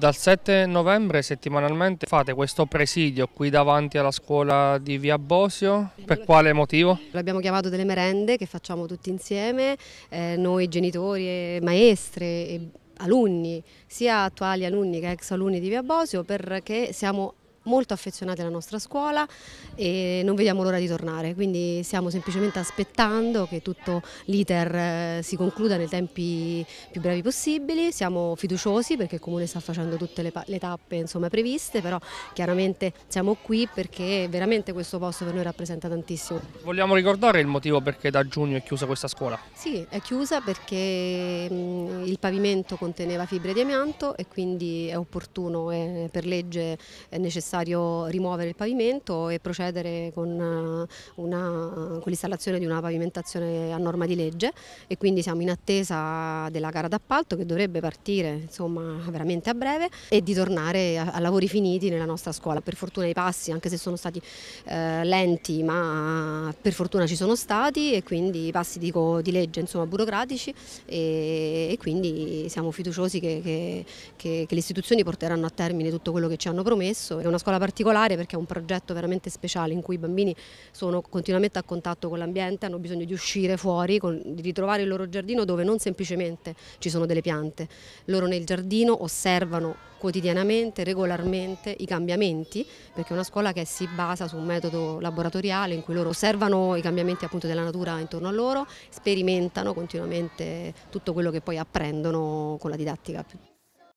Dal 7 novembre settimanalmente fate questo presidio qui davanti alla scuola di Via Bosio, per quale motivo? L'abbiamo chiamato delle merende che facciamo tutti insieme, eh, noi genitori e maestre e alunni, sia attuali alunni che ex alunni di Via Bosio, perché siamo molto affezionati alla nostra scuola e non vediamo l'ora di tornare, quindi stiamo semplicemente aspettando che tutto l'iter eh, si concluda nei tempi più brevi possibili, siamo fiduciosi perché il Comune sta facendo tutte le, le tappe insomma, previste, però chiaramente siamo qui perché veramente questo posto per noi rappresenta tantissimo. Vogliamo ricordare il motivo perché da giugno è chiusa questa scuola? Sì, è chiusa perché mh, il pavimento conteneva fibre di amianto e quindi è opportuno, è eh, per legge è necessario necessario rimuovere il pavimento e procedere con, eh, con l'installazione di una pavimentazione a norma di legge e quindi siamo in attesa della gara d'appalto che dovrebbe partire insomma, veramente a breve e di tornare a, a, lavori finiti nella nostra scuola. Per fortuna i passi, anche se sono stati eh, lenti, ma per fortuna ci sono stati e quindi i passi dico, di legge insomma, burocratici e, e quindi siamo fiduciosi che, che, che, che le istituzioni porteranno a termine tutto quello che ci hanno promesso. È una scuola particolare perché è un progetto veramente speciale in cui i bambini sono continuamente a contatto con l'ambiente, hanno bisogno di uscire fuori, con, di ritrovare il loro giardino dove non semplicemente ci sono delle piante. Loro nel giardino osservano quotidianamente, regolarmente i cambiamenti, perché è una scuola che si basa su un metodo laboratoriale in cui loro osservano i cambiamenti appunto della natura intorno a loro, sperimentano continuamente tutto quello che poi apprendono con la didattica.